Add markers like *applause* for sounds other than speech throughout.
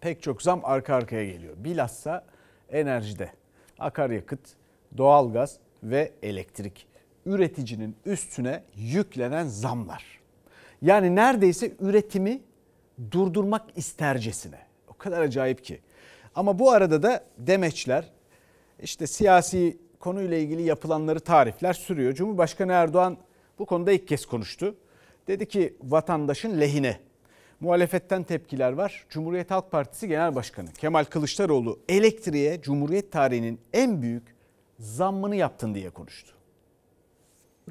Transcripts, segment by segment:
pek çok zam arka arkaya geliyor. Bilhassa enerjide. Akaryakıt, doğalgaz ve elektrik. Üreticinin üstüne yüklenen zamlar. Yani neredeyse üretimi durdurmak istercesine. O kadar acayip ki. Ama bu arada da demeçler işte siyasi konuyla ilgili yapılanları tarifler sürüyor. Cumhurbaşkanı Erdoğan bu konuda ilk kez konuştu. Dedi ki vatandaşın lehine Muhalefetten tepkiler var. Cumhuriyet Halk Partisi Genel Başkanı Kemal Kılıçdaroğlu elektriğe Cumhuriyet tarihinin en büyük zammını yaptın diye konuştu.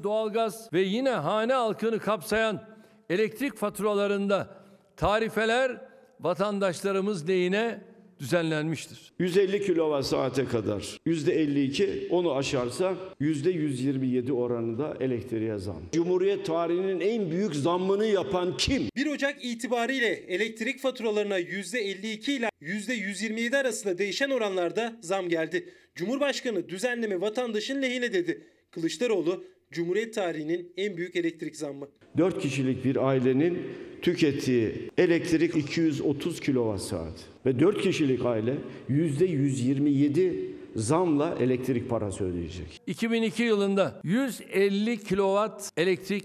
Doğalgaz ve yine hane halkını kapsayan elektrik faturalarında tarifeler vatandaşlarımız lehine düzenlenmiştir. 150 kilovat saate kadar %52 onu aşarsa %127 oranında elektriğe zam. Cumhuriyet tarihinin en büyük zammını yapan kim? 1 Ocak itibariyle elektrik faturalarına %52 ile %127 arasında değişen oranlarda zam geldi. Cumhurbaşkanı düzenleme vatandaşın lehine dedi. Kılıçdaroğlu Cumhuriyet tarihinin en büyük elektrik zammı. 4 kişilik bir ailenin tükettiği elektrik 230 kilovat saat ve 4 kişilik aile %127 zamla elektrik parası ödeyecek. 2002 yılında 150 kilovat elektrik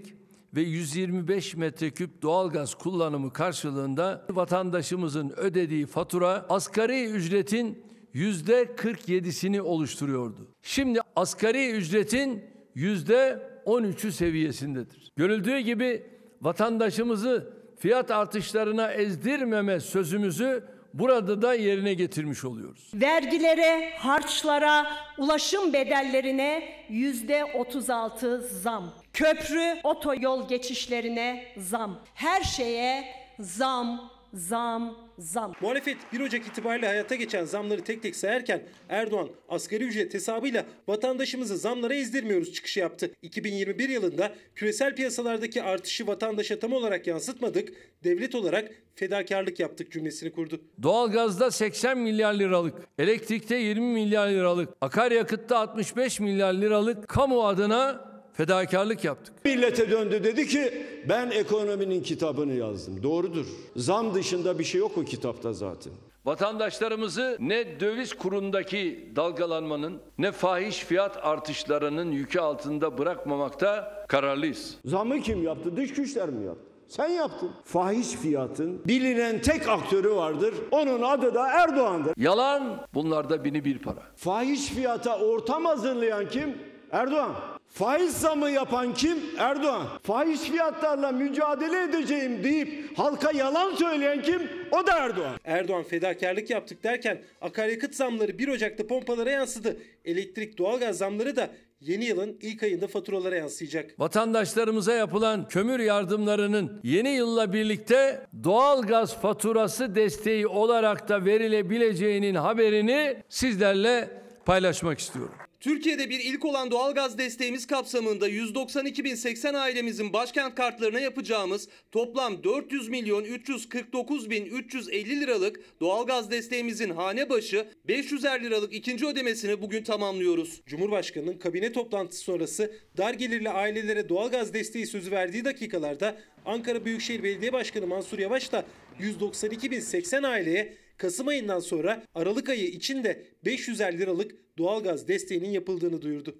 ve 125 metreküp doğalgaz kullanımı karşılığında vatandaşımızın ödediği fatura asgari ücretin yüzde 47'sini oluşturuyordu. Şimdi asgari ücretin yüzde 13'ü seviyesindedir. Görüldüğü gibi vatandaşımızı fiyat artışlarına ezdirmeme sözümüzü burada da yerine getirmiş oluyoruz. Vergilere, harçlara, ulaşım bedellerine yüzde 36 zam. Köprü, otoyol geçişlerine zam. Her şeye zam, zam, zam. Muhalefet 1 Ocak itibariyle hayata geçen zamları tek tek sayarken Erdoğan asgari ücret hesabıyla vatandaşımızı zamlara ezdirmiyoruz çıkışı yaptı. 2021 yılında küresel piyasalardaki artışı vatandaşa tam olarak yansıtmadık, devlet olarak fedakarlık yaptık cümlesini kurdu. Doğalgazda 80 milyar liralık, elektrikte 20 milyar liralık, akaryakıtta 65 milyar liralık kamu adına fedakarlık yaptık. Millete döndü dedi ki ben ekonominin kitabını yazdım. Doğrudur. Zam dışında bir şey yok o kitapta zaten. Vatandaşlarımızı ne döviz kurundaki dalgalanmanın ne fahiş fiyat artışlarının yükü altında bırakmamakta kararlıyız. Zamı kim yaptı? Dış güçler mi yaptı? Sen yaptın. Fahiş fiyatın bilinen tek aktörü vardır. Onun adı da Erdoğan'dır. Yalan bunlarda bini bir para. Fahiş fiyata ortam hazırlayan kim? Erdoğan. Faiz zamı yapan kim? Erdoğan. Faiz fiyatlarla mücadele edeceğim deyip halka yalan söyleyen kim? O da Erdoğan. Erdoğan fedakarlık yaptık derken akaryakıt zamları 1 Ocak'ta pompalara yansıdı. Elektrik, doğalgaz zamları da yeni yılın ilk ayında faturalara yansıyacak. Vatandaşlarımıza yapılan kömür yardımlarının yeni yılla birlikte doğal gaz faturası desteği olarak da verilebileceğinin haberini sizlerle paylaşmak istiyorum. Türkiye'de bir ilk olan doğalgaz desteğimiz kapsamında 192.080 ailemizin başkent kartlarına yapacağımız toplam 400 milyon 349 bin 350 liralık doğalgaz desteğimizin hane başı 500'er liralık ikinci ödemesini bugün tamamlıyoruz. Cumhurbaşkanının kabine toplantısı sonrası dar gelirli ailelere doğalgaz desteği sözü verdiği dakikalarda Ankara Büyükşehir Belediye Başkanı Mansur Yavaş da 192.080 aileye Kasım ayından sonra Aralık ayı için de 500'er liralık doğalgaz desteğinin yapıldığını duyurdu.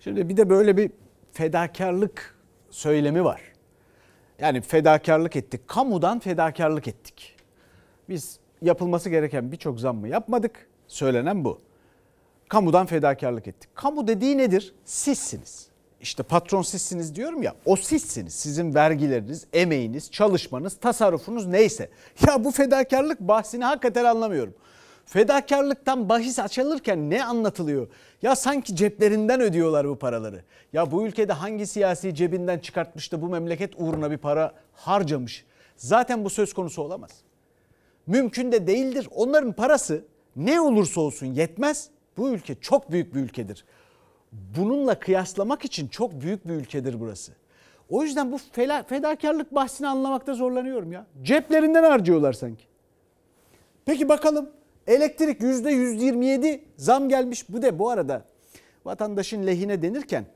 Şimdi bir de böyle bir fedakarlık söylemi var. Yani fedakarlık ettik. Kamudan fedakarlık ettik. Biz yapılması gereken birçok zammı yapmadık. Söylenen bu. Kamudan fedakarlık ettik. Kamu dediği nedir? Sizsiniz işte patron sizsiniz diyorum ya o sizsiniz. Sizin vergileriniz, emeğiniz, çalışmanız, tasarrufunuz neyse. Ya bu fedakarlık bahsini hakikaten anlamıyorum. Fedakarlıktan bahis açılırken ne anlatılıyor? Ya sanki ceplerinden ödüyorlar bu paraları. Ya bu ülkede hangi siyasi cebinden çıkartmış da bu memleket uğruna bir para harcamış? Zaten bu söz konusu olamaz. Mümkün de değildir. Onların parası ne olursa olsun yetmez. Bu ülke çok büyük bir ülkedir bununla kıyaslamak için çok büyük bir ülkedir burası. O yüzden bu fela, fedakarlık bahsini anlamakta zorlanıyorum ya. Ceplerinden harcıyorlar sanki. Peki bakalım elektrik %127 zam gelmiş. Bu de bu arada vatandaşın lehine denirken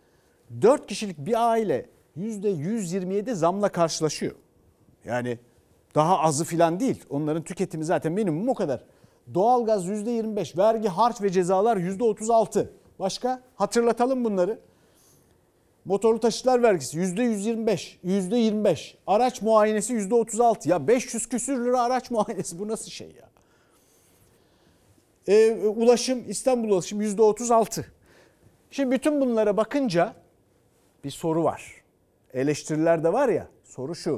4 kişilik bir aile %127 zamla karşılaşıyor. Yani daha azı filan değil. Onların tüketimi zaten minimum o kadar. Doğalgaz %25, vergi, harç ve cezalar %36. Başka? Hatırlatalım bunları. Motorlu taşıtlar vergisi %125, %25. Araç muayenesi %36. Ya 500 küsür lira araç *laughs* muayenesi bu nasıl şey ya? Ee, ulaşım, İstanbul ulaşım %36. Şimdi bütün bunlara bakınca bir soru var. Eleştiriler de var ya, soru şu.